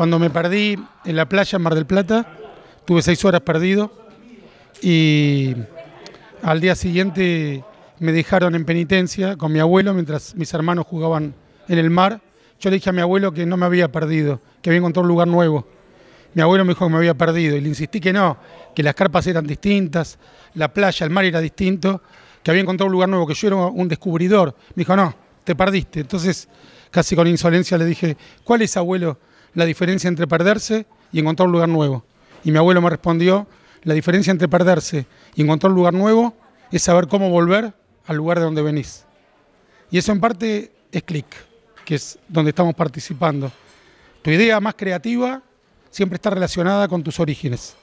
cuando me perdí en la playa en Mar del Plata, tuve seis horas perdido y al día siguiente me dejaron en penitencia con mi abuelo mientras mis hermanos jugaban en el mar. Yo le dije a mi abuelo que no me había perdido, que había encontrado un lugar nuevo. Mi abuelo me dijo que me había perdido y le insistí que no, que las carpas eran distintas, la playa, el mar era distinto, que había encontrado un lugar nuevo, que yo era un descubridor. Me dijo, no, te perdiste. Entonces, casi con insolencia le dije, ¿cuál es abuelo? la diferencia entre perderse y encontrar un lugar nuevo. Y mi abuelo me respondió, la diferencia entre perderse y encontrar un lugar nuevo es saber cómo volver al lugar de donde venís. Y eso en parte es clic, que es donde estamos participando. Tu idea más creativa siempre está relacionada con tus orígenes.